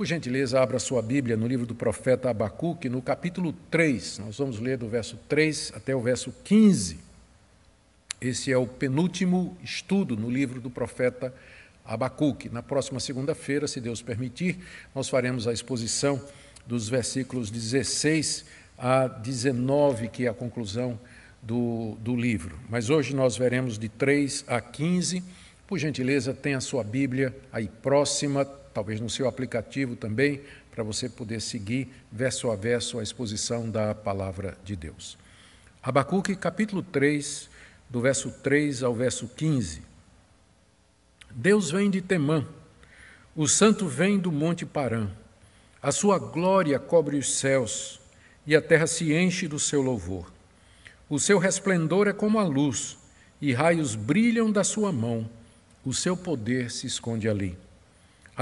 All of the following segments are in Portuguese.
Por gentileza, abra sua Bíblia no livro do profeta Abacuque, no capítulo 3. Nós vamos ler do verso 3 até o verso 15. Esse é o penúltimo estudo no livro do profeta Abacuque. Na próxima segunda-feira, se Deus permitir, nós faremos a exposição dos versículos 16 a 19, que é a conclusão do, do livro. Mas hoje nós veremos de 3 a 15. Por gentileza, tenha a sua Bíblia aí próxima, talvez no seu aplicativo também, para você poder seguir verso a verso a exposição da palavra de Deus. Abacuque, capítulo 3, do verso 3 ao verso 15. Deus vem de Temã, o santo vem do Monte Parã. A sua glória cobre os céus, e a terra se enche do seu louvor. O seu resplendor é como a luz, e raios brilham da sua mão. O seu poder se esconde ali.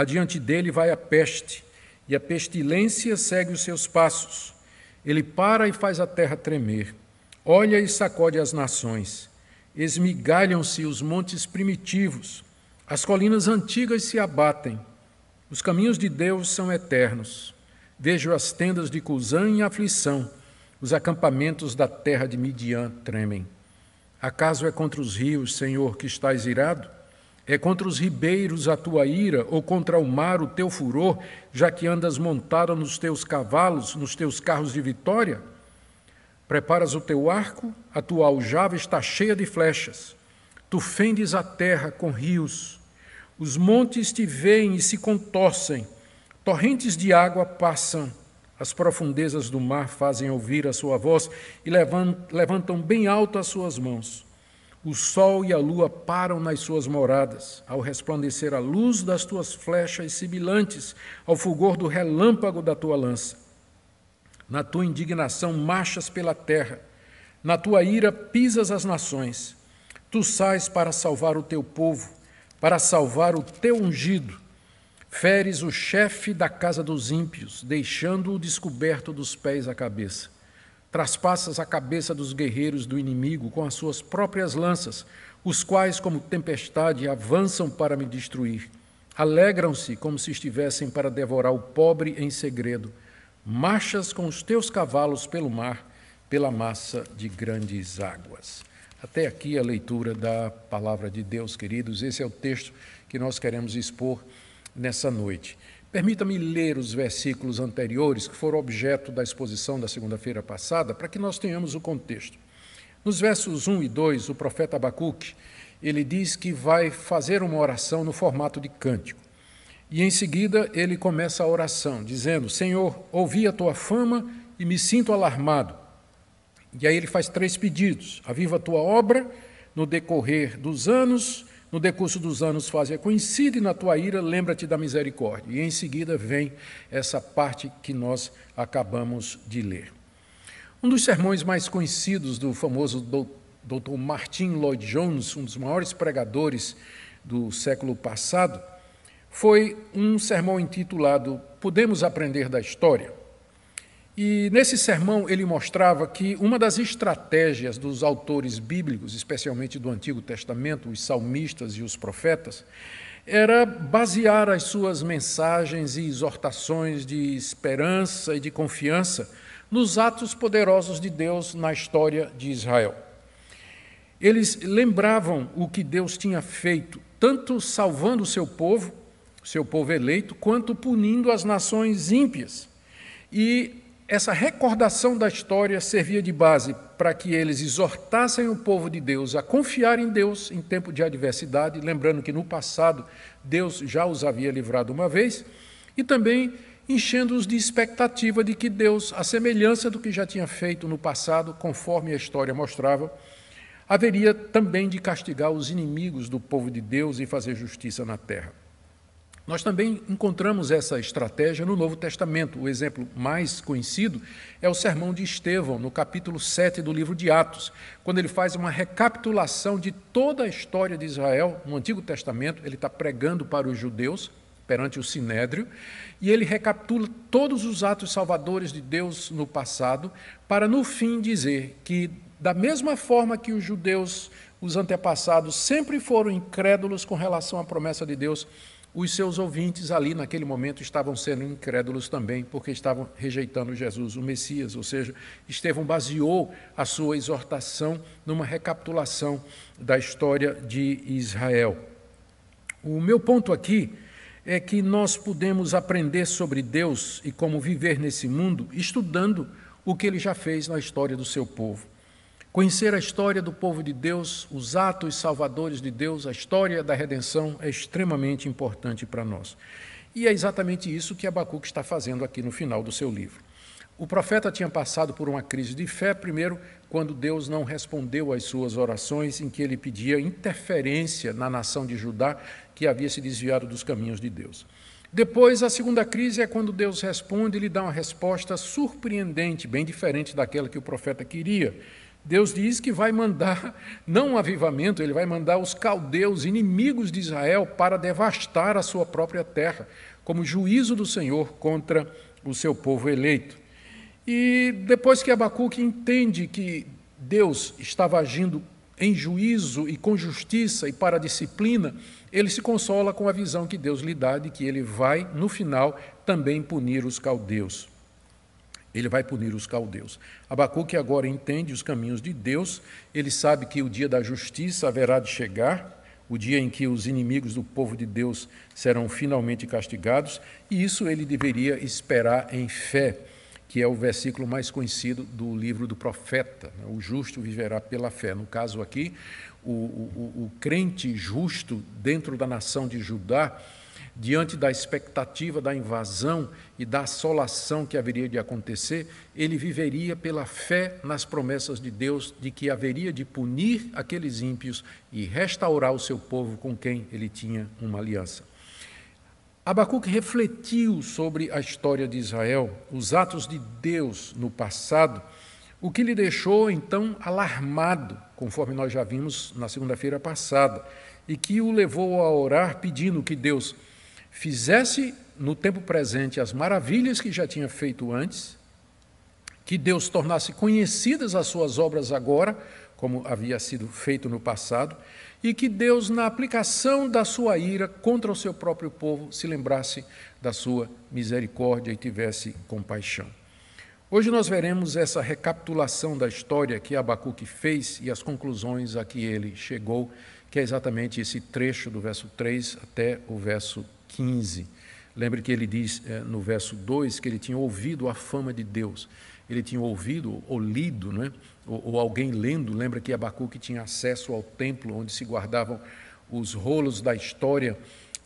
Adiante dele vai a peste, e a pestilência segue os seus passos. Ele para e faz a terra tremer. Olha e sacode as nações. Esmigalham-se os montes primitivos. As colinas antigas se abatem. Os caminhos de Deus são eternos. Vejo as tendas de Cusã em aflição. Os acampamentos da terra de Midian tremem. Acaso é contra os rios, Senhor, que estás irado? É contra os ribeiros a tua ira, ou contra o mar o teu furor, já que andas montada nos teus cavalos, nos teus carros de vitória? Preparas o teu arco, a tua aljava está cheia de flechas. Tu fendes a terra com rios. Os montes te veem e se contorcem. Torrentes de água passam. As profundezas do mar fazem ouvir a sua voz e levantam bem alto as suas mãos. O sol e a lua param nas suas moradas, ao resplandecer a luz das tuas flechas sibilantes, ao fulgor do relâmpago da tua lança. Na tua indignação marchas pela terra, na tua ira pisas as nações. Tu sais para salvar o teu povo, para salvar o teu ungido. Feres o chefe da casa dos ímpios, deixando-o descoberto dos pés à cabeça. Traspassas a cabeça dos guerreiros do inimigo com as suas próprias lanças, os quais, como tempestade, avançam para me destruir. Alegram-se como se estivessem para devorar o pobre em segredo. Marchas com os teus cavalos pelo mar, pela massa de grandes águas. Até aqui a leitura da palavra de Deus, queridos. Esse é o texto que nós queremos expor nessa noite. Permita-me ler os versículos anteriores que foram objeto da exposição da segunda-feira passada, para que nós tenhamos o contexto. Nos versos 1 e 2, o profeta Abacuque, ele diz que vai fazer uma oração no formato de cântico. E em seguida ele começa a oração, dizendo: Senhor, ouvi a tua fama e me sinto alarmado. E aí ele faz três pedidos: aviva a tua obra no decorrer dos anos, no decurso dos anos faz, é coincide na tua ira lembra-te da misericórdia. E em seguida vem essa parte que nós acabamos de ler. Um dos sermões mais conhecidos do famoso Dr. Martin Lloyd Jones, um dos maiores pregadores do século passado, foi um sermão intitulado Podemos Aprender da História. E nesse sermão ele mostrava que uma das estratégias dos autores bíblicos, especialmente do Antigo Testamento, os salmistas e os profetas, era basear as suas mensagens e exortações de esperança e de confiança nos atos poderosos de Deus na história de Israel. Eles lembravam o que Deus tinha feito, tanto salvando o seu povo, seu povo eleito, quanto punindo as nações ímpias. E essa recordação da história servia de base para que eles exortassem o povo de Deus a confiar em Deus em tempo de adversidade, lembrando que no passado Deus já os havia livrado uma vez, e também enchendo-os de expectativa de que Deus, à semelhança do que já tinha feito no passado, conforme a história mostrava, haveria também de castigar os inimigos do povo de Deus e fazer justiça na terra. Nós também encontramos essa estratégia no Novo Testamento. O exemplo mais conhecido é o sermão de Estevão, no capítulo 7 do livro de Atos, quando ele faz uma recapitulação de toda a história de Israel no Antigo Testamento. Ele está pregando para os judeus perante o sinédrio, e ele recapitula todos os atos salvadores de Deus no passado, para no fim dizer que da mesma forma que os judeus, os antepassados, sempre foram incrédulos com relação à promessa de Deus, os seus ouvintes ali naquele momento estavam sendo incrédulos também, porque estavam rejeitando Jesus, o Messias, ou seja, Estevão baseou a sua exortação numa recapitulação da história de Israel. O meu ponto aqui é que nós podemos aprender sobre Deus e como viver nesse mundo estudando o que ele já fez na história do seu povo. Conhecer a história do povo de Deus, os atos salvadores de Deus, a história da redenção é extremamente importante para nós. E é exatamente isso que Abacuque está fazendo aqui no final do seu livro. O profeta tinha passado por uma crise de fé, primeiro, quando Deus não respondeu às suas orações, em que ele pedia interferência na nação de Judá, que havia se desviado dos caminhos de Deus. Depois, a segunda crise é quando Deus responde e lhe dá uma resposta surpreendente, bem diferente daquela que o profeta queria. Deus diz que vai mandar, não um avivamento, ele vai mandar os caldeus, inimigos de Israel, para devastar a sua própria terra, como juízo do Senhor contra o seu povo eleito. E depois que Abacuque entende que Deus estava agindo em juízo e com justiça e para disciplina, ele se consola com a visão que Deus lhe dá de que ele vai, no final, também punir os caldeus. Ele vai punir os caldeus. Abacuque agora entende os caminhos de Deus, ele sabe que o dia da justiça haverá de chegar, o dia em que os inimigos do povo de Deus serão finalmente castigados, e isso ele deveria esperar em fé, que é o versículo mais conhecido do livro do profeta: né? O justo viverá pela fé. No caso aqui, o, o, o crente justo dentro da nação de Judá diante da expectativa da invasão e da assolação que haveria de acontecer, ele viveria pela fé nas promessas de Deus de que haveria de punir aqueles ímpios e restaurar o seu povo com quem ele tinha uma aliança. Abacuque refletiu sobre a história de Israel, os atos de Deus no passado, o que lhe deixou então alarmado, conforme nós já vimos na segunda-feira passada, e que o levou a orar pedindo que Deus fizesse no tempo presente as maravilhas que já tinha feito antes, que Deus tornasse conhecidas as suas obras agora, como havia sido feito no passado, e que Deus, na aplicação da sua ira contra o seu próprio povo, se lembrasse da sua misericórdia e tivesse compaixão. Hoje nós veremos essa recapitulação da história que Abacuque fez e as conclusões a que ele chegou, que é exatamente esse trecho do verso 3 até o verso 15. Lembre que ele diz é, no verso 2 que ele tinha ouvido a fama de Deus. Ele tinha ouvido ou lido, né? ou, ou alguém lendo. Lembra que Abacuque tinha acesso ao templo onde se guardavam os rolos da história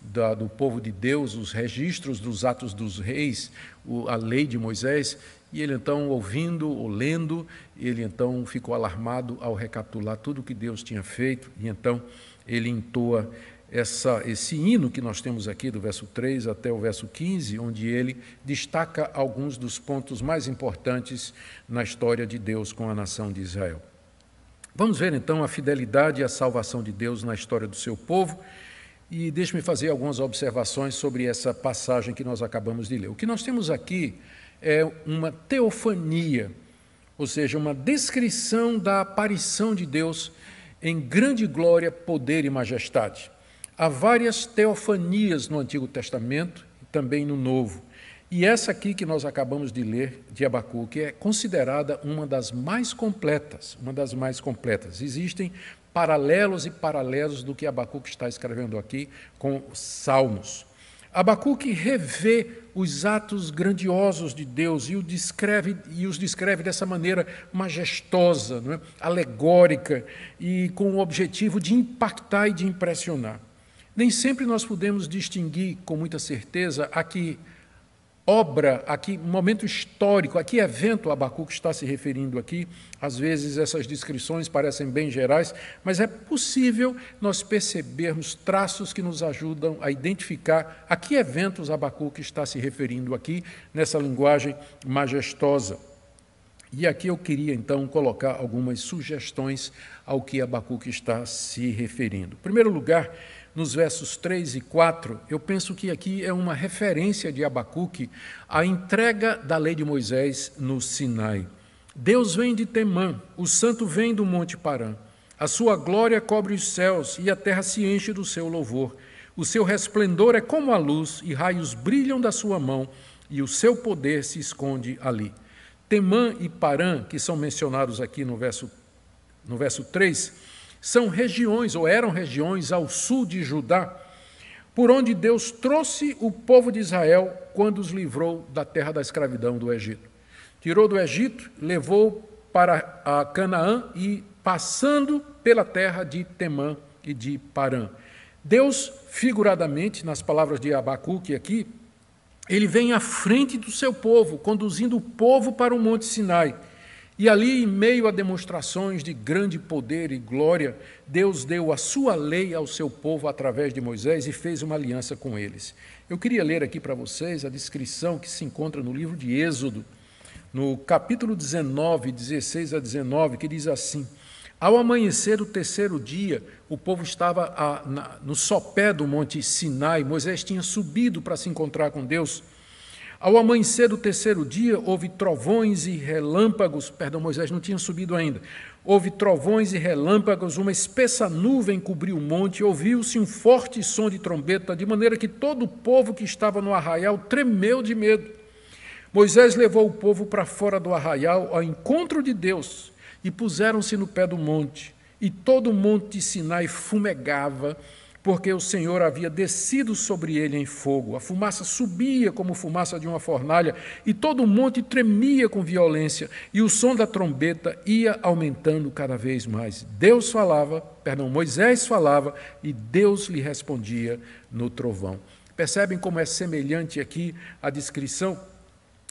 da, do povo de Deus, os registros dos atos dos reis, o, a lei de Moisés. E ele então, ouvindo ou lendo, ele então ficou alarmado ao recapitular tudo o que Deus tinha feito. E então ele entoa essa, esse hino que nós temos aqui, do verso 3 até o verso 15, onde ele destaca alguns dos pontos mais importantes na história de Deus com a nação de Israel. Vamos ver então a fidelidade e a salvação de Deus na história do seu povo. E deixe-me fazer algumas observações sobre essa passagem que nós acabamos de ler. O que nós temos aqui é uma teofania, ou seja, uma descrição da aparição de Deus em grande glória, poder e majestade. Há várias teofanias no Antigo Testamento e também no Novo. E essa aqui que nós acabamos de ler, de Abacuque, é considerada uma das mais completas, uma das mais completas. Existem paralelos e paralelos do que Abacuque está escrevendo aqui com Salmos. Abacuque revê os atos grandiosos de Deus e, o descreve, e os descreve dessa maneira majestosa, é? alegórica e com o objetivo de impactar e de impressionar. Nem sempre nós podemos distinguir com muita certeza a que obra, a que momento histórico, a que evento Abacuque está se referindo aqui. Às vezes essas descrições parecem bem gerais, mas é possível nós percebermos traços que nos ajudam a identificar a que eventos Abacuque está se referindo aqui, nessa linguagem majestosa. E aqui eu queria então colocar algumas sugestões ao que Abacuque está se referindo. Em primeiro lugar, nos versos 3 e 4, eu penso que aqui é uma referência de Abacuque à entrega da lei de Moisés no Sinai. Deus vem de Temã, o santo vem do Monte Parã. A sua glória cobre os céus e a terra se enche do seu louvor. O seu resplendor é como a luz e raios brilham da sua mão e o seu poder se esconde ali. Temã e Parã, que são mencionados aqui no verso, no verso 3, são regiões, ou eram regiões, ao sul de Judá, por onde Deus trouxe o povo de Israel quando os livrou da terra da escravidão do Egito. Tirou do Egito, levou para a Canaã e passando pela terra de Temã e de Parã. Deus, figuradamente, nas palavras de Abacuque aqui, ele vem à frente do seu povo, conduzindo o povo para o Monte Sinai. E ali, em meio a demonstrações de grande poder e glória, Deus deu a sua lei ao seu povo através de Moisés e fez uma aliança com eles. Eu queria ler aqui para vocês a descrição que se encontra no livro de Êxodo, no capítulo 19, 16 a 19, que diz assim: Ao amanhecer do terceiro dia, o povo estava a, na, no sopé do monte Sinai. Moisés tinha subido para se encontrar com Deus. Ao amanhecer do terceiro dia, houve trovões e relâmpagos. Perdão, Moisés não tinha subido ainda. Houve trovões e relâmpagos, uma espessa nuvem cobriu o monte, ouviu-se um forte som de trombeta, de maneira que todo o povo que estava no arraial tremeu de medo. Moisés levou o povo para fora do arraial ao encontro de Deus e puseram-se no pé do monte. E todo o monte de Sinai fumegava, porque o Senhor havia descido sobre ele em fogo. A fumaça subia como fumaça de uma fornalha, e todo o monte tremia com violência, e o som da trombeta ia aumentando cada vez mais. Deus falava, perdão, Moisés falava, e Deus lhe respondia no trovão. Percebem como é semelhante aqui a descrição?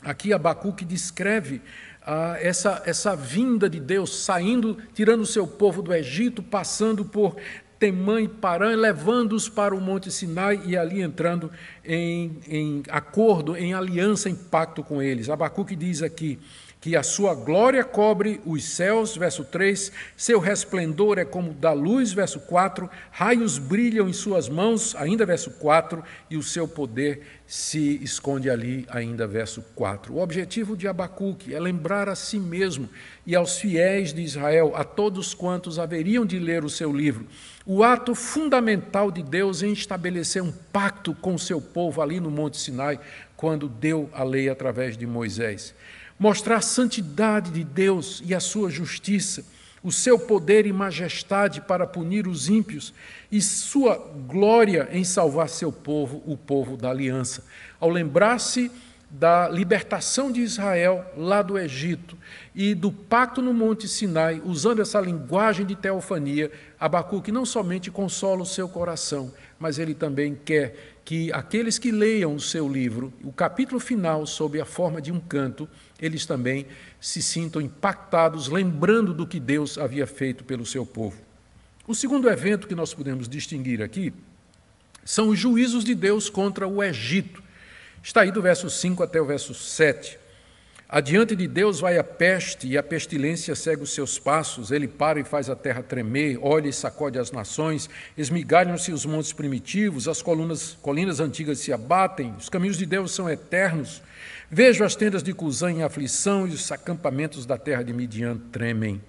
Aqui Abacuque descreve ah, essa, essa vinda de Deus, saindo, tirando o seu povo do Egito, passando por Temã e Parã, levando-os para o Monte Sinai e ali entrando em, em acordo, em aliança, em pacto com eles. Abacuque diz aqui, que a sua glória cobre os céus, verso 3, seu resplendor é como da luz, verso 4, raios brilham em suas mãos, ainda verso 4, e o seu poder se esconde ali, ainda verso 4. O objetivo de Abacuque é lembrar a si mesmo e aos fiéis de Israel, a todos quantos haveriam de ler o seu livro, o ato fundamental de Deus em estabelecer um pacto com o seu povo ali no Monte Sinai, quando deu a lei através de Moisés mostrar a santidade de Deus e a sua justiça, o seu poder e majestade para punir os ímpios e sua glória em salvar seu povo, o povo da aliança. Ao lembrar-se da libertação de Israel lá do Egito e do pacto no Monte Sinai, usando essa linguagem de teofania, Abacuque não somente consola o seu coração, mas ele também quer que aqueles que leiam o seu livro, o capítulo final, sob a forma de um canto, eles também se sintam impactados, lembrando do que Deus havia feito pelo seu povo. O segundo evento que nós podemos distinguir aqui são os juízos de Deus contra o Egito. Está aí do verso 5 até o verso 7. Adiante de Deus vai a peste e a pestilência segue os seus passos. Ele para e faz a terra tremer, olha e sacode as nações. Esmigalham-se os montes primitivos, as colunas, colinas antigas se abatem. Os caminhos de Deus são eternos. Vejo as tendas de Cusã em aflição e os acampamentos da terra de Midian tremem.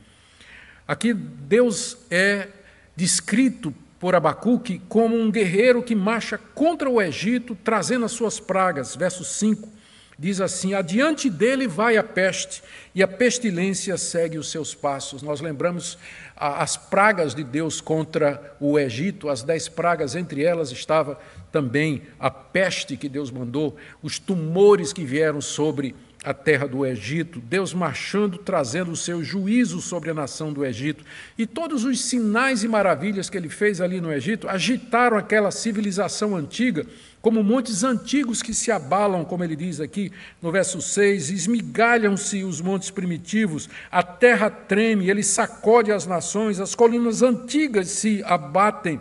Aqui Deus é descrito por Abacuque como um guerreiro que marcha contra o Egito, trazendo as suas pragas. Verso 5 diz assim: Adiante dele vai a peste, e a pestilência segue os seus passos. Nós lembramos as pragas de Deus contra o Egito, as dez pragas, entre elas estava também a peste que Deus mandou, os tumores que vieram sobre o a terra do Egito, Deus marchando, trazendo o seu juízo sobre a nação do Egito. E todos os sinais e maravilhas que ele fez ali no Egito agitaram aquela civilização antiga, como montes antigos que se abalam, como ele diz aqui no verso 6, esmigalham-se os montes primitivos, a terra treme, ele sacode as nações, as colinas antigas se abatem.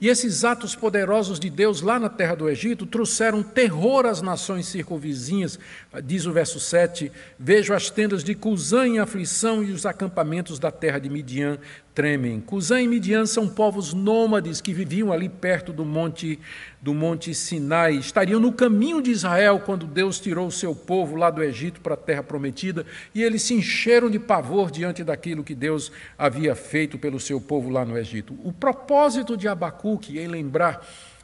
E esses atos poderosos de Deus lá na terra do Egito trouxeram terror às nações circunvizinhas, diz o verso 7. Vejo as tendas de Cusã em aflição e os acampamentos da terra de Midian tremem. Cusã e Midian são povos nômades que viviam ali perto do monte, do monte Sinai. Estariam no caminho de Israel quando Deus tirou o seu povo lá do Egito para a terra prometida, e eles se encheram de pavor diante daquilo que Deus havia feito pelo seu povo lá no Egito. O propósito de Abacuque em lembrar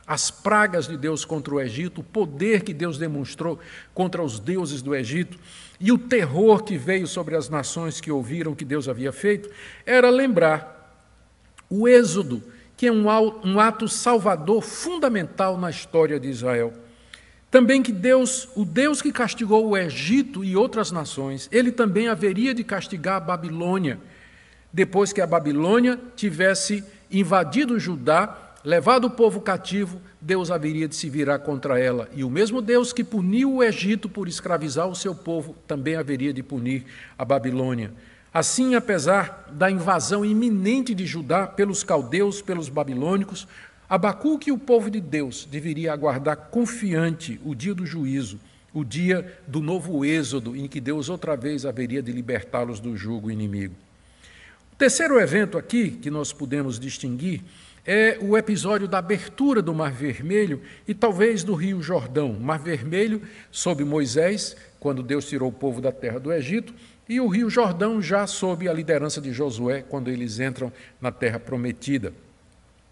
as pragas de Deus contra o Egito, o poder que Deus demonstrou contra os deuses do Egito e o terror que veio sobre as nações que ouviram o que Deus havia feito, era lembrar o Êxodo, que é um ato salvador fundamental na história de Israel. Também que Deus, o Deus que castigou o Egito e outras nações, ele também haveria de castigar a Babilônia, depois que a Babilônia tivesse invadido Judá levado o povo cativo, Deus haveria de se virar contra ela, e o mesmo Deus que puniu o Egito por escravizar o seu povo, também haveria de punir a Babilônia. Assim, apesar da invasão iminente de Judá pelos caldeus, pelos babilônicos, Abacuque e o povo de Deus deveria aguardar confiante o dia do juízo, o dia do novo êxodo, em que Deus outra vez haveria de libertá-los do jugo inimigo. O terceiro evento aqui que nós podemos distinguir é o episódio da abertura do Mar Vermelho e talvez do Rio Jordão. Mar Vermelho sob Moisés, quando Deus tirou o povo da terra do Egito, e o Rio Jordão já sob a liderança de Josué, quando eles entram na terra prometida.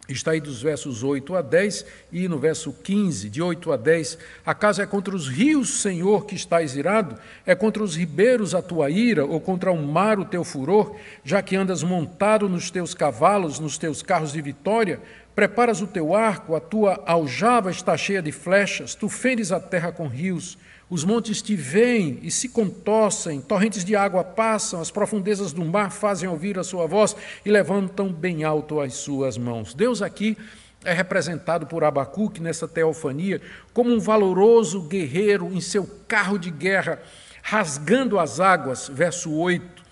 Está aí dos versos 8 a 10 e no verso 15, de 8 a 10. A casa é contra os rios, Senhor, que estás irado, é contra os ribeiros a tua ira, ou contra o mar o teu furor, já que andas montado nos teus cavalos, nos teus carros de vitória, preparas o teu arco, a tua aljava está cheia de flechas, tu fendes a terra com rios. Os montes te veem e se contorcem, torrentes de água passam, as profundezas do mar fazem ouvir a sua voz e levantam bem alto as suas mãos. Deus aqui é representado por Abacuque nessa teofania como um valoroso guerreiro em seu carro de guerra, rasgando as águas, verso 8.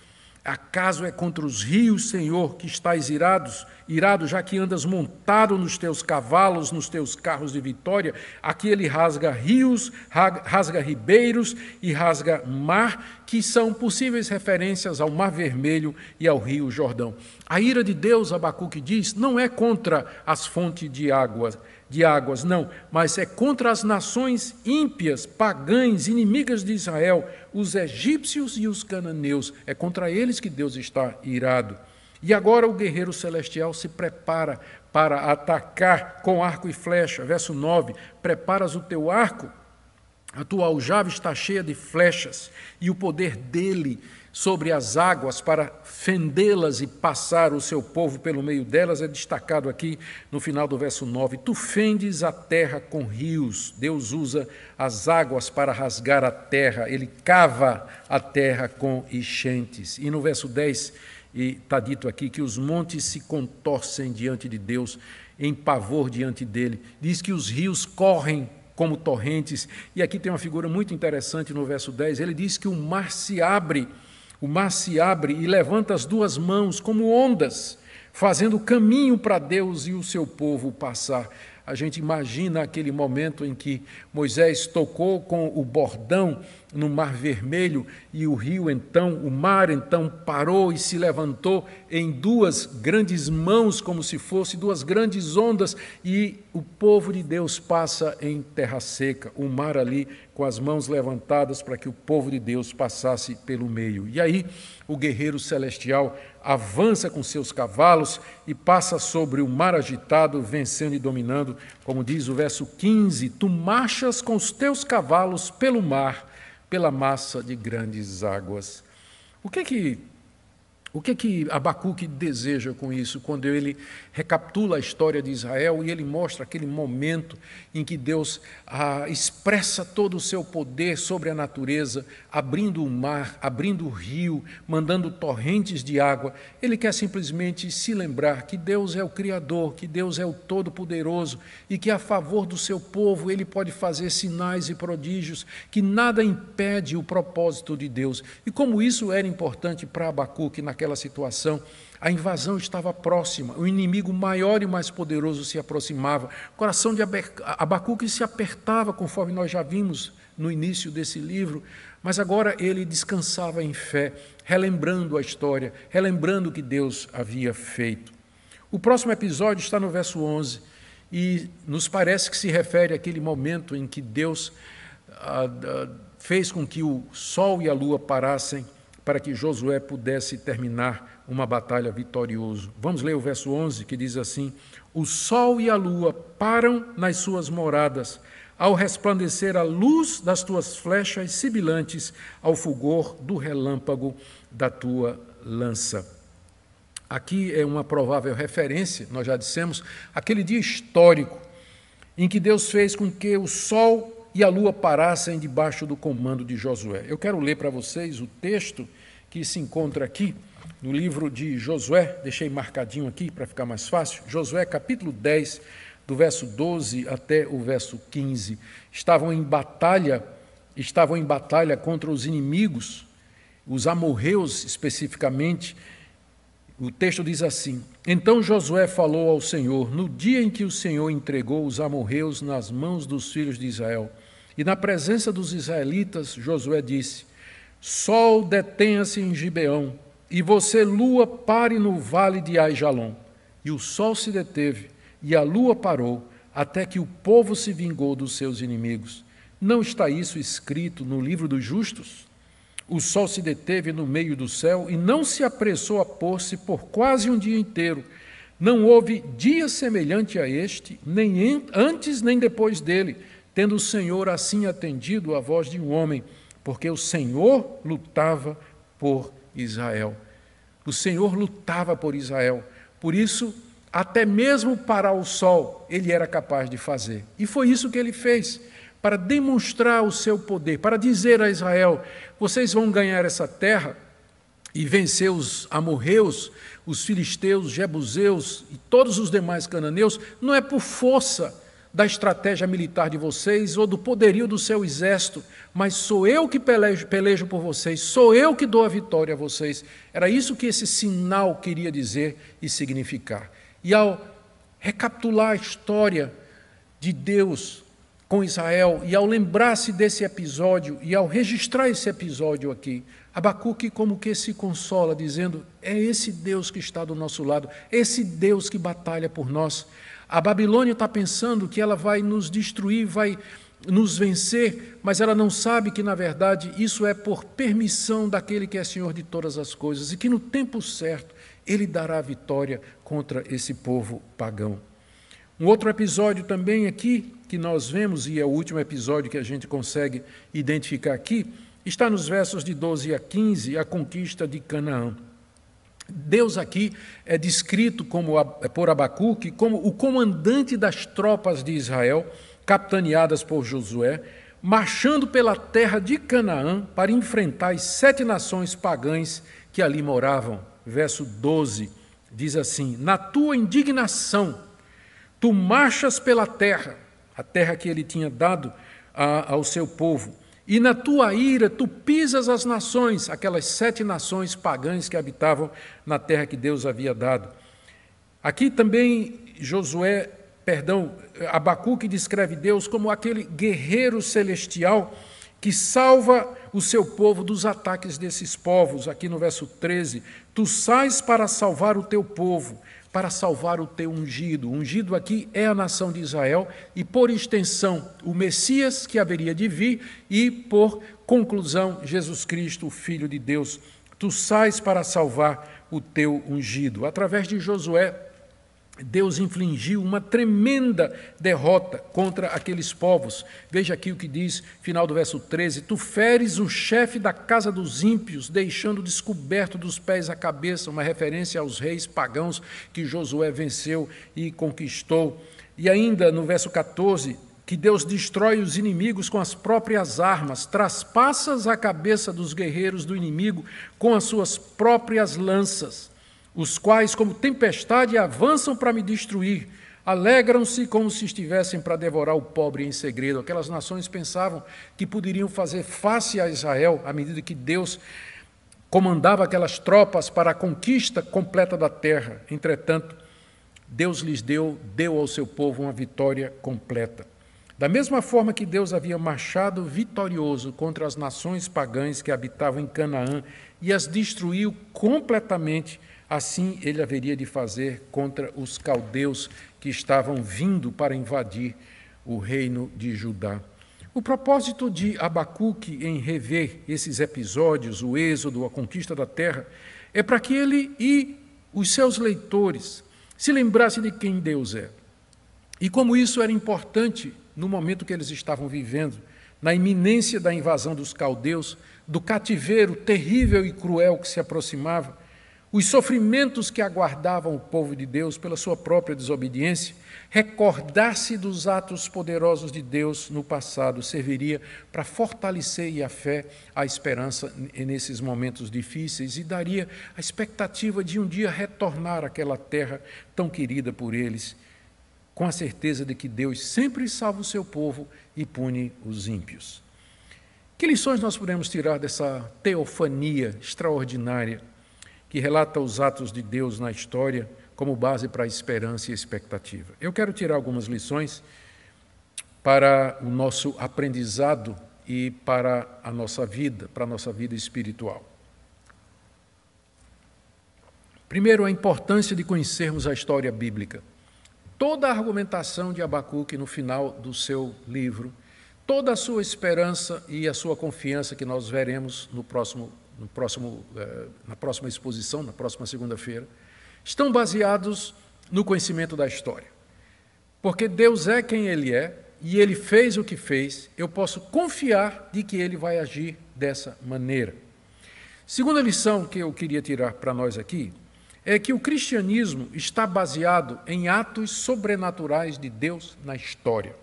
Acaso é contra os rios, Senhor, que estáis irados Irado, já que andas montado nos teus cavalos, nos teus carros de vitória, aqui ele rasga rios, rasga ribeiros e rasga mar, que são possíveis referências ao Mar Vermelho e ao Rio Jordão. A ira de Deus, Abacuque diz, não é contra as fontes de águas, de águas, não, mas é contra as nações ímpias, pagãs, inimigas de Israel, os egípcios e os cananeus. É contra eles que Deus está irado. E agora o guerreiro celestial se prepara para atacar com arco e flecha. Verso 9: Preparas o teu arco, a tua aljava está cheia de flechas, e o poder dele sobre as águas para fendê-las e passar o seu povo pelo meio delas é destacado aqui no final do verso 9. Tu fendes a terra com rios. Deus usa as águas para rasgar a terra, ele cava a terra com enchentes. E no verso 10 e está dito aqui que os montes se contorcem diante de Deus, em pavor diante dele. Diz que os rios correm como torrentes. E aqui tem uma figura muito interessante no verso 10. Ele diz que o mar se abre, o mar se abre e levanta as duas mãos como ondas, fazendo caminho para Deus e o seu povo passar. A gente imagina aquele momento em que Moisés tocou com o bordão no Mar Vermelho, e o rio então, o mar então parou e se levantou em duas grandes mãos, como se fossem duas grandes ondas, e o povo de Deus passa em terra seca, o mar ali com as mãos levantadas para que o povo de Deus passasse pelo meio. E aí o guerreiro celestial avança com seus cavalos e passa sobre o mar agitado, vencendo e dominando, como diz o verso 15: Tu marchas com os teus cavalos pelo mar pela massa de grandes águas. O que é que o que é que Abacuque deseja com isso, quando ele recapitula a história de Israel e ele mostra aquele momento em que Deus ah, expressa todo o seu poder sobre a natureza, abrindo o mar, abrindo o rio, mandando torrentes de água. Ele quer simplesmente se lembrar que Deus é o Criador, que Deus é o Todo-Poderoso e que a favor do seu povo ele pode fazer sinais e prodígios, que nada impede o propósito de Deus. E como isso era importante para Abacuque naquela naquela situação. A invasão estava próxima, o inimigo maior e mais poderoso se aproximava. O coração de Abacuque se apertava, conforme nós já vimos no início desse livro, mas agora ele descansava em fé, relembrando a história, relembrando o que Deus havia feito. O próximo episódio está no verso 11 e nos parece que se refere àquele momento em que Deus ah, ah, fez com que o sol e a lua parassem para que Josué pudesse terminar uma batalha vitorioso. Vamos ler o verso 11 que diz assim: O sol e a lua param nas suas moradas, ao resplandecer a luz das tuas flechas sibilantes, ao fulgor do relâmpago da tua lança. Aqui é uma provável referência, nós já dissemos, aquele dia histórico em que Deus fez com que o sol e a lua parassem debaixo do comando de Josué. Eu quero ler para vocês o texto que se encontra aqui no livro de Josué, deixei marcadinho aqui para ficar mais fácil. Josué, capítulo 10, do verso 12 até o verso 15. Estavam em batalha, estavam em batalha contra os inimigos, os amorreus especificamente, o texto diz assim: Então Josué falou ao Senhor: No dia em que o Senhor entregou os amorreus nas mãos dos filhos de Israel, e na presença dos israelitas, Josué disse: Sol detenha-se em Gibeão, e você, lua, pare no vale de Aijalon. E o sol se deteve, e a lua parou, até que o povo se vingou dos seus inimigos. Não está isso escrito no livro dos justos? O sol se deteve no meio do céu e não se apressou a pôr-se por quase um dia inteiro. Não houve dia semelhante a este, nem antes nem depois dele, tendo o Senhor assim atendido à voz de um homem, porque o Senhor lutava por Israel. O Senhor lutava por Israel. Por isso, até mesmo parar o sol, ele era capaz de fazer. E foi isso que ele fez para demonstrar o seu poder, para dizer a Israel: vocês vão ganhar essa terra e vencer os amorreus, os filisteus, os jebuseus e todos os demais cananeus, não é por força da estratégia militar de vocês ou do poderio do seu exército, mas sou eu que pelejo, pelejo por vocês, sou eu que dou a vitória a vocês. Era isso que esse sinal queria dizer e significar. E ao recapitular a história de Deus com Israel, e ao lembrar-se desse episódio, e ao registrar esse episódio aqui, Abacuque como que se consola, dizendo: É esse Deus que está do nosso lado, esse Deus que batalha por nós. A Babilônia está pensando que ela vai nos destruir, vai nos vencer, mas ela não sabe que, na verdade, isso é por permissão daquele que é Senhor de todas as coisas e que, no tempo certo, ele dará a vitória contra esse povo pagão. Um outro episódio também aqui que nós vemos, e é o último episódio que a gente consegue identificar aqui, está nos versos de 12 a 15, a conquista de Canaã. Deus aqui é descrito como é por Abacuque como o comandante das tropas de Israel, capitaneadas por Josué, marchando pela terra de Canaã para enfrentar as sete nações pagãs que ali moravam. Verso 12 diz assim: Na tua indignação, Tu marchas pela terra, a terra que ele tinha dado a, ao seu povo, e na tua ira tu pisas as nações, aquelas sete nações pagãs que habitavam na terra que Deus havia dado. Aqui também Josué, perdão, Abacuque descreve Deus como aquele guerreiro celestial que salva o seu povo dos ataques desses povos. Aqui no verso 13, tu sais para salvar o teu povo para salvar o teu ungido. O ungido aqui é a nação de Israel e, por extensão, o Messias que haveria de vir e, por conclusão, Jesus Cristo, o Filho de Deus. Tu sais para salvar o teu ungido. Através de Josué, Deus infligiu uma tremenda derrota contra aqueles povos. Veja aqui o que diz, final do verso 13: Tu feres o chefe da casa dos ímpios, deixando descoberto dos pés a cabeça, uma referência aos reis pagãos que Josué venceu e conquistou. E ainda no verso 14, que Deus destrói os inimigos com as próprias armas, traspassas a cabeça dos guerreiros do inimigo com as suas próprias lanças os quais, como tempestade, avançam para me destruir, alegram-se como se estivessem para devorar o pobre em segredo. Aquelas nações pensavam que poderiam fazer face a Israel à medida que Deus comandava aquelas tropas para a conquista completa da terra. Entretanto, Deus lhes deu, deu ao seu povo uma vitória completa. Da mesma forma que Deus havia marchado vitorioso contra as nações pagãs que habitavam em Canaã e as destruiu completamente, Assim ele haveria de fazer contra os caldeus que estavam vindo para invadir o reino de Judá. O propósito de Abacuque em rever esses episódios, o êxodo, a conquista da terra, é para que ele e os seus leitores se lembrassem de quem Deus é. E como isso era importante no momento que eles estavam vivendo, na iminência da invasão dos caldeus, do cativeiro terrível e cruel que se aproximava, os sofrimentos que aguardavam o povo de Deus pela sua própria desobediência, recordar-se dos atos poderosos de Deus no passado serviria para fortalecer a fé, a esperança nesses momentos difíceis e daria a expectativa de um dia retornar àquela terra tão querida por eles, com a certeza de que Deus sempre salva o seu povo e pune os ímpios. Que lições nós podemos tirar dessa teofania extraordinária que relata os atos de Deus na história como base para a esperança e expectativa. Eu quero tirar algumas lições para o nosso aprendizado e para a nossa vida, para a nossa vida espiritual. Primeiro, a importância de conhecermos a história bíblica. Toda a argumentação de Abacuque no final do seu livro, toda a sua esperança e a sua confiança que nós veremos no próximo próximo, eh, na próxima exposição, na próxima segunda-feira, estão baseados no conhecimento da história. Porque Deus é quem Ele é e Ele fez o que fez, eu posso confiar de que Ele vai agir dessa maneira. Segunda lição que eu queria tirar para nós aqui é que o cristianismo está baseado em atos sobrenaturais de Deus na história.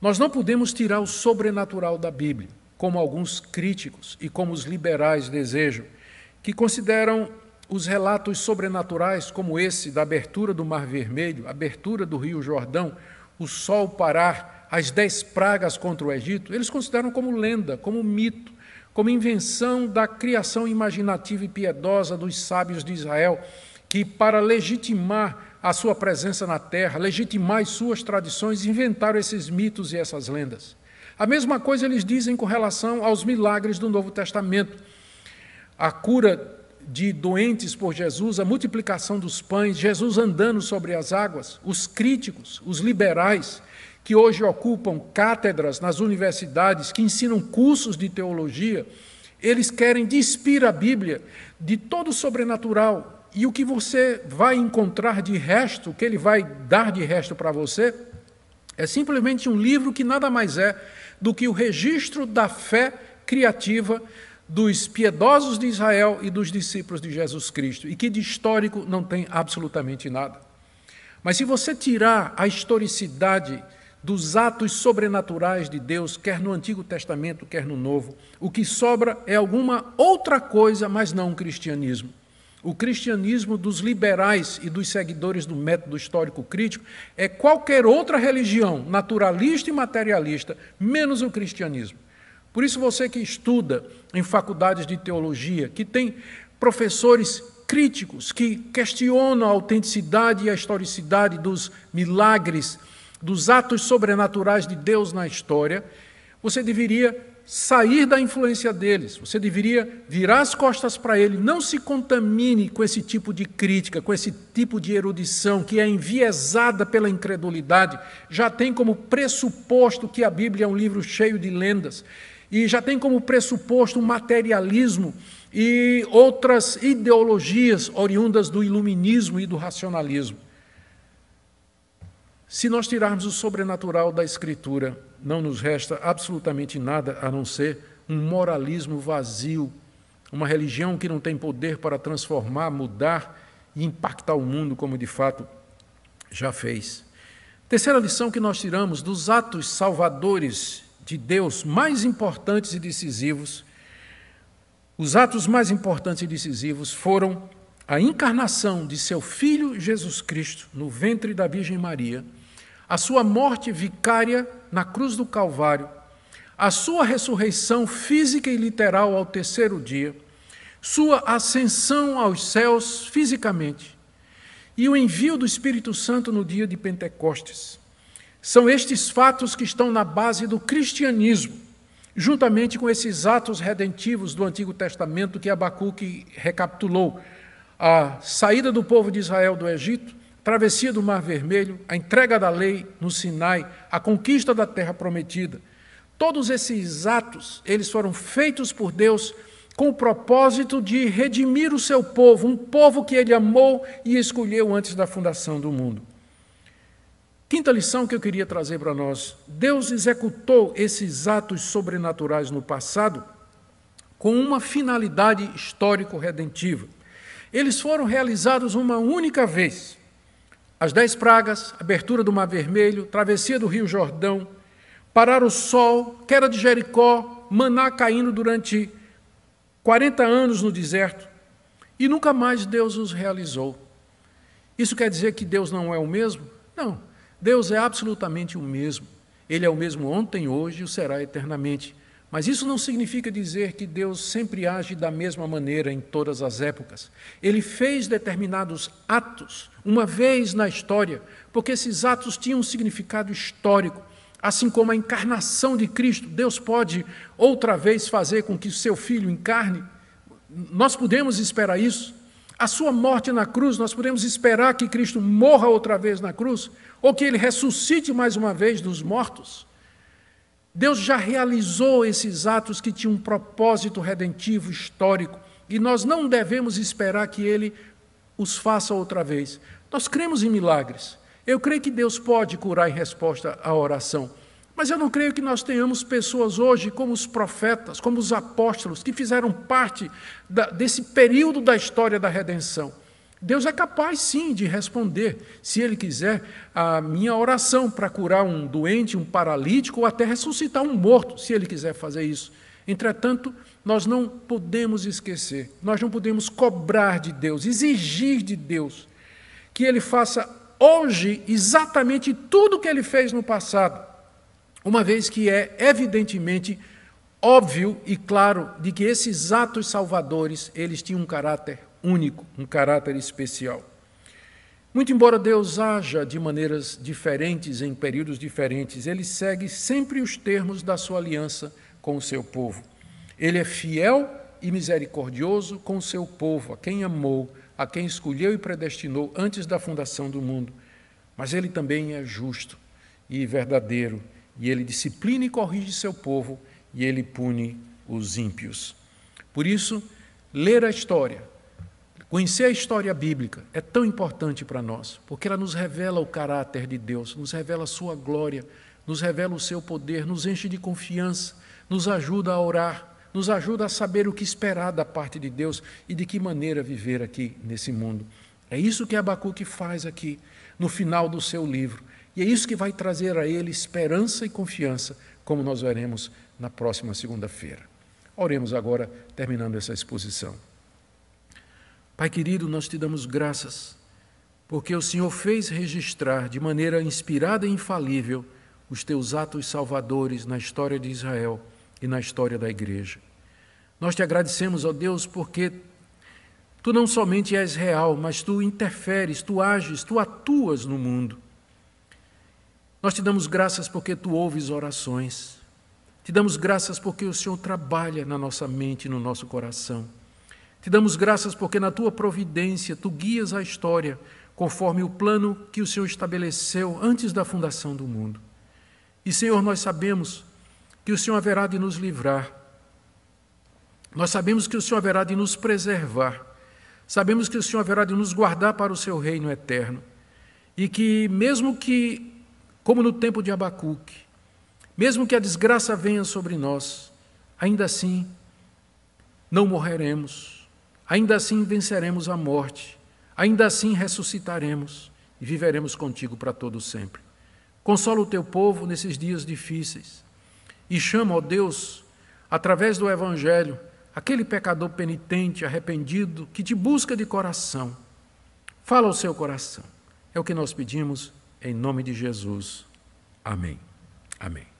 Nós não podemos tirar o sobrenatural da Bíblia como alguns críticos e como os liberais desejam, que consideram os relatos sobrenaturais, como esse da abertura do Mar Vermelho, abertura do Rio Jordão, o sol parar, as dez pragas contra o Egito, eles consideram como lenda, como mito, como invenção da criação imaginativa e piedosa dos sábios de Israel, que, para legitimar a sua presença na terra, legitimar as suas tradições, inventaram esses mitos e essas lendas. A mesma coisa eles dizem com relação aos milagres do Novo Testamento. A cura de doentes por Jesus, a multiplicação dos pães, Jesus andando sobre as águas, os críticos, os liberais, que hoje ocupam cátedras nas universidades, que ensinam cursos de teologia, eles querem despir a Bíblia de todo o sobrenatural. E o que você vai encontrar de resto, o que ele vai dar de resto para você, é simplesmente um livro que nada mais é do que o registro da fé criativa dos piedosos de Israel e dos discípulos de Jesus Cristo, e que de histórico não tem absolutamente nada. Mas se você tirar a historicidade dos atos sobrenaturais de Deus, quer no Antigo Testamento, quer no Novo, o que sobra é alguma outra coisa, mas não o cristianismo. O cristianismo dos liberais e dos seguidores do método histórico crítico é qualquer outra religião naturalista e materialista, menos o cristianismo. Por isso, você que estuda em faculdades de teologia, que tem professores críticos que questionam a autenticidade e a historicidade dos milagres, dos atos sobrenaturais de Deus na história, você deveria sair da influência deles, você deveria virar as costas para ele. Não se contamine com esse tipo de crítica, com esse tipo de erudição que é enviesada pela incredulidade, já tem como pressuposto que a Bíblia é um livro cheio de lendas, e já tem como pressuposto um materialismo e outras ideologias oriundas do iluminismo e do racionalismo. Se nós tirarmos o sobrenatural da Escritura, não nos resta absolutamente nada a não ser um moralismo vazio, uma religião que não tem poder para transformar, mudar e impactar o mundo como de fato já fez. Terceira lição que nós tiramos dos atos salvadores de Deus mais importantes e decisivos, os atos mais importantes e decisivos foram a encarnação de seu filho Jesus Cristo no ventre da Virgem Maria a sua morte vicária na cruz do Calvário, a sua ressurreição física e literal ao terceiro dia, sua ascensão aos céus fisicamente e o envio do Espírito Santo no dia de Pentecostes. São estes fatos que estão na base do cristianismo, juntamente com esses atos redentivos do Antigo Testamento que Abacuque recapitulou: a saída do povo de Israel do Egito, travessia do Mar Vermelho, a entrega da lei no Sinai, a conquista da terra prometida. Todos esses atos, eles foram feitos por Deus com o propósito de redimir o seu povo, um povo que ele amou e escolheu antes da fundação do mundo. Quinta lição que eu queria trazer para nós: Deus executou esses atos sobrenaturais no passado com uma finalidade histórico-redentiva. Eles foram realizados uma única vez as dez pragas, abertura do Mar Vermelho, travessia do Rio Jordão, parar o sol, queda de Jericó, maná caindo durante 40 anos no deserto, e nunca mais Deus os realizou. Isso quer dizer que Deus não é o mesmo? Não. Deus é absolutamente o mesmo. Ele é o mesmo ontem, hoje e o será eternamente. Mas isso não significa dizer que Deus sempre age da mesma maneira em todas as épocas. Ele fez determinados atos uma vez na história, porque esses atos tinham um significado histórico. Assim como a encarnação de Cristo, Deus pode outra vez fazer com que seu filho encarne. Nós podemos esperar isso. A sua morte na cruz, nós podemos esperar que Cristo morra outra vez na cruz, ou que ele ressuscite mais uma vez dos mortos. Deus já realizou esses atos que tinham um propósito redentivo histórico e nós não devemos esperar que Ele os faça outra vez. Nós cremos em milagres. Eu creio que Deus pode curar em resposta à oração. Mas eu não creio que nós tenhamos pessoas hoje como os profetas, como os apóstolos, que fizeram parte da, desse período da história da redenção. Deus é capaz sim de responder, se Ele quiser, a minha oração para curar um doente, um paralítico ou até ressuscitar um morto, se Ele quiser fazer isso. Entretanto, nós não podemos esquecer, nós não podemos cobrar de Deus, exigir de Deus que Ele faça hoje exatamente tudo o que Ele fez no passado, uma vez que é evidentemente óbvio e claro de que esses atos salvadores eles tinham um caráter único, um caráter especial. Muito embora Deus haja de maneiras diferentes em períodos diferentes, ele segue sempre os termos da sua aliança com o seu povo. Ele é fiel e misericordioso com o seu povo, a quem amou, a quem escolheu e predestinou antes da fundação do mundo. Mas ele também é justo e verdadeiro, e ele disciplina e corrige seu povo, e ele pune os ímpios. Por isso, ler a história Conhecer a história bíblica é tão importante para nós, porque ela nos revela o caráter de Deus, nos revela a sua glória, nos revela o seu poder, nos enche de confiança, nos ajuda a orar, nos ajuda a saber o que esperar da parte de Deus e de que maneira viver aqui nesse mundo. É isso que Abacuque faz aqui, no final do seu livro. E é isso que vai trazer a ele esperança e confiança, como nós veremos na próxima segunda-feira. Oremos agora, terminando essa exposição. Pai querido, nós te damos graças, porque o Senhor fez registrar de maneira inspirada e infalível os teus atos salvadores na história de Israel e na história da igreja. Nós te agradecemos, ó Deus, porque tu não somente és real, mas tu interferes, tu ages, tu atuas no mundo. Nós te damos graças porque tu ouves orações. Te damos graças porque o Senhor trabalha na nossa mente e no nosso coração. Te damos graças porque na tua providência tu guias a história conforme o plano que o Senhor estabeleceu antes da fundação do mundo. E, Senhor, nós sabemos que o Senhor haverá de nos livrar. Nós sabemos que o Senhor haverá de nos preservar. Sabemos que o Senhor haverá de nos guardar para o seu reino eterno. E que, mesmo que, como no tempo de Abacuque, mesmo que a desgraça venha sobre nós, ainda assim não morreremos Ainda assim venceremos a morte, ainda assim ressuscitaremos e viveremos contigo para todo sempre. Consola o teu povo nesses dias difíceis e chama, ó Deus, através do Evangelho, aquele pecador penitente, arrependido, que te busca de coração. Fala o seu coração. É o que nós pedimos em nome de Jesus. Amém. Amém.